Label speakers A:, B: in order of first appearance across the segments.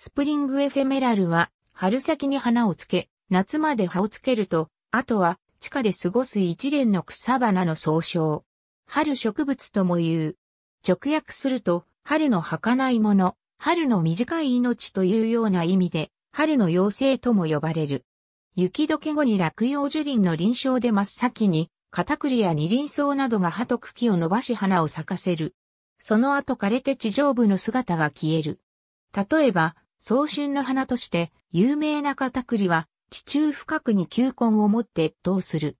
A: スプリングエフェメラルは、春先に花をつけ、夏まで葉をつけると、あとは、地下で過ごす一連の草花の総称。春植物とも言う。直訳すると、春の儚いもの、春の短い命というような意味で、春の妖精とも呼ばれる。雪解け後に落葉樹林の臨床で真っ先に、カタクリや二輪草などが葉と茎を伸ばし花を咲かせる。その後枯れて地上部の姿が消える。例えば、早春の花として有名なカタクリは地中深くに球根を持って越冬する。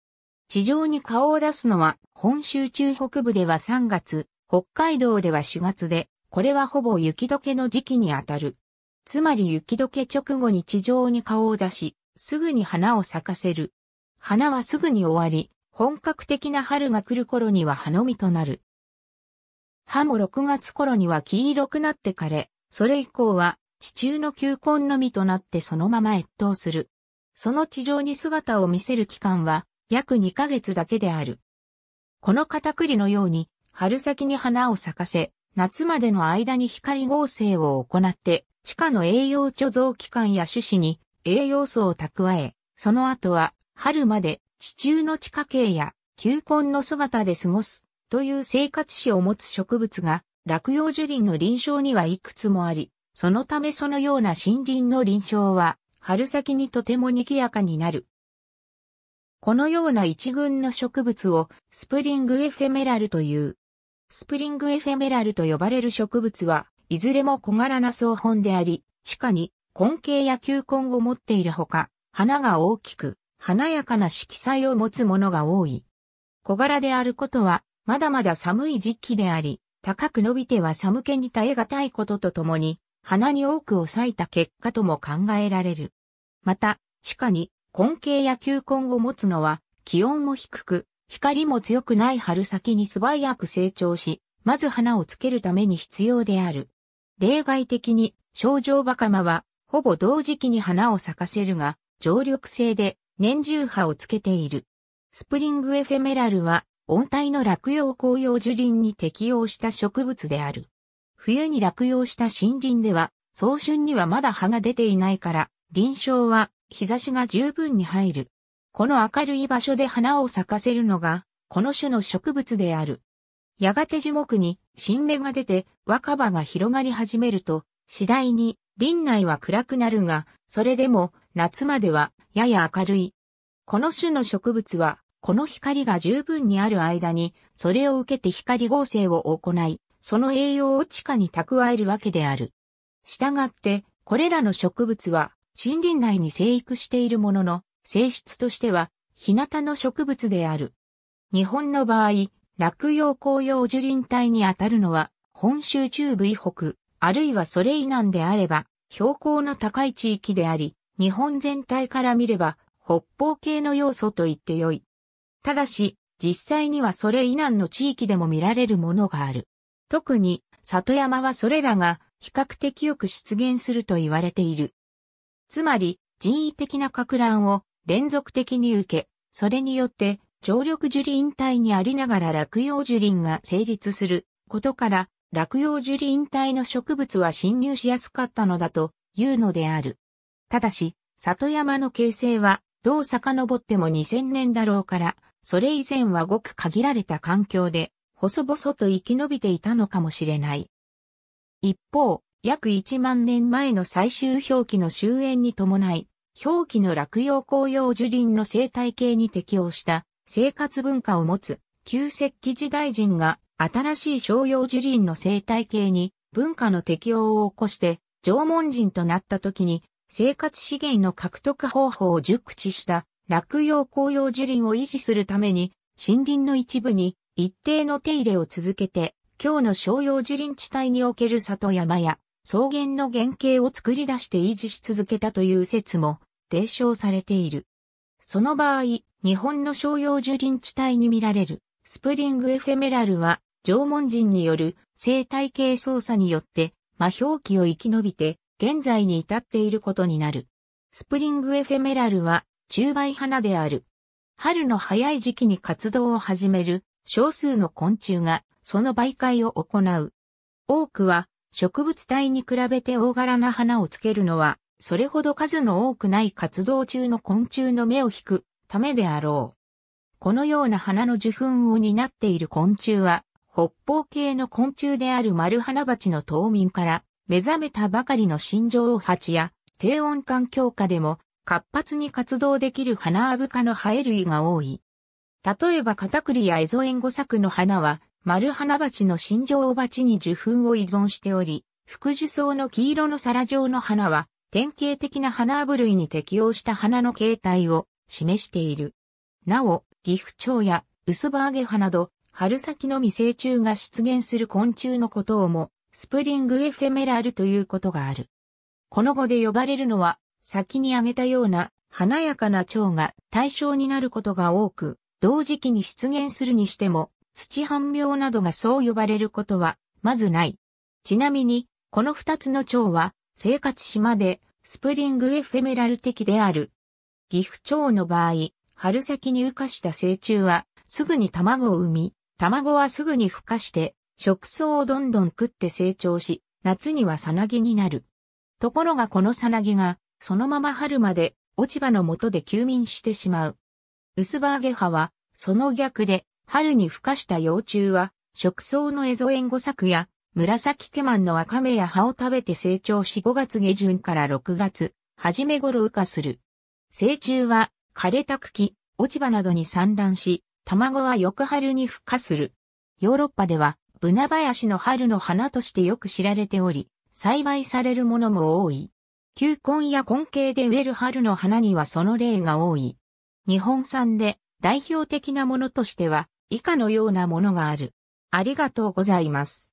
A: 地上に顔を出すのは本州中北部では3月、北海道では4月で、これはほぼ雪解けの時期にあたる。つまり雪解け直後に地上に顔を出し、すぐに花を咲かせる。花はすぐに終わり、本格的な春が来る頃には葉のとなる。葉も6月頃には黄色くなって枯れ、それ以降は地中の球根のみとなってそのまま越冬する。その地上に姿を見せる期間は約2ヶ月だけである。このカタクリのように春先に花を咲かせ、夏までの間に光合成を行って地下の栄養貯蔵器官や種子に栄養素を蓄え、その後は春まで地中の地下茎や球根の姿で過ごすという生活史を持つ植物が落葉樹林の臨床にはいくつもあり、そのためそのような森林の臨床は、春先にとても賑やかになる。このような一群の植物をスプリングエフェメラルという。スプリングエフェメラルと呼ばれる植物は、いずれも小柄な草本であり、地下に根茎や球根を持っているほか、花が大きく、華やかな色彩を持つものが多い。小柄であることは、まだまだ寒い時期であり、高く伸びては寒気に耐え難いこととともに、花に多くを割いた結果とも考えられる。また、地下に根茎や球根を持つのは気温も低く、光も強くない春先に素早く成長し、まず花をつけるために必要である。例外的に、症状バカマは、ほぼ同時期に花を咲かせるが、常緑性で年中葉をつけている。スプリングエフェメラルは、温帯の落葉紅葉樹林に適応した植物である。冬に落葉した森林では、早春にはまだ葉が出ていないから、臨床は日差しが十分に入る。この明るい場所で花を咲かせるのが、この種の植物である。やがて樹木に新芽が出て若葉が広がり始めると、次第に林内は暗くなるが、それでも夏まではやや明るい。この種の植物は、この光が十分にある間に、それを受けて光合成を行い、その栄養を地下に蓄えるわけである。したがって、これらの植物は森林内に生育しているものの、性質としては、日向の植物である。日本の場合、落葉紅葉樹林帯にあたるのは、本州中部以北、あるいはそれ以南であれば、標高の高い地域であり、日本全体から見れば、北方系の要素と言ってよい。ただし、実際にはそれ以南の地域でも見られるものがある。特に里山はそれらが比較的よく出現すると言われている。つまり人為的な拡乱を連続的に受け、それによって常緑樹林帯にありながら落葉樹林が成立することから落葉樹林帯の植物は侵入しやすかったのだというのである。ただし、里山の形成はどう遡っても2000年だろうから、それ以前はごく限られた環境で細々と生き延びていたのかもしれない。一方、約1万年前の最終表記の終焉に伴い、表記の落葉紅葉樹林の生態系に適応した生活文化を持つ旧石器時代人が新しい商用樹林の生態系に文化の適応を起こして縄文人となった時に生活資源の獲得方法を熟知した落葉紅葉樹林を維持するために森林の一部に一定の手入れを続けて、今日の商用樹林地帯における里山や草原の原型を作り出して維持し続けたという説も提唱されている。その場合、日本の商用樹林地帯に見られるスプリングエフェメラルは縄文人による生態系操作によって魔表記を生き延びて現在に至っていることになる。スプリングエフェメラルは中梅花である。春の早い時期に活動を始める少数の昆虫がその媒介を行う。多くは植物体に比べて大柄な花をつけるのはそれほど数の多くない活動中の昆虫の目を引くためであろう。このような花の受粉を担っている昆虫は北方系の昆虫である丸花鉢の冬眠から目覚めたばかりの新女王蜂や低温環境下でも活発に活動できる花アブ科のハエ類が多い。例えばカタクリやエゾエンゴ作の花は、丸花鉢の新情鉢に受粉を依存しており、副樹層の黄色の皿状の花は、典型的な花アブ類に適応した花の形態を示している。なお、ギフチョウやウスバーゲハなど、春先の未成虫が出現する昆虫のことをも、スプリングエフェメラルということがある。この語で呼ばれるのは、先に挙げたような華やかな蝶が対象になることが多く、同時期に出現するにしても、土半病などがそう呼ばれることは、まずない。ちなみに、この二つの蝶は、生活島で、スプリングエフェメラル的である。岐阜蝶の場合、春先に羽化した成虫は、すぐに卵を産み、卵はすぐに孵化して、食草をどんどん食って成長し、夏にはさなぎになる。ところがこのさなぎが、そのまま春まで落ち葉の下で休眠してしまう。ウスバーゲは、その逆で、春に孵化した幼虫は、食草のエゾエンゴサクや、紫ケマンの赤カメや葉を食べて成長し5月下旬から6月、初め頃羽化する。成虫は、枯れた茎、落ち葉などに産卵し、卵は翌春に孵化する。ヨーロッパでは、ブナ林の春の花としてよく知られており、栽培されるものも多い。球根や根茎で植える春の花にはその例が多い。日本産で代表的なものとしては以下のようなものがある。ありがとうございます。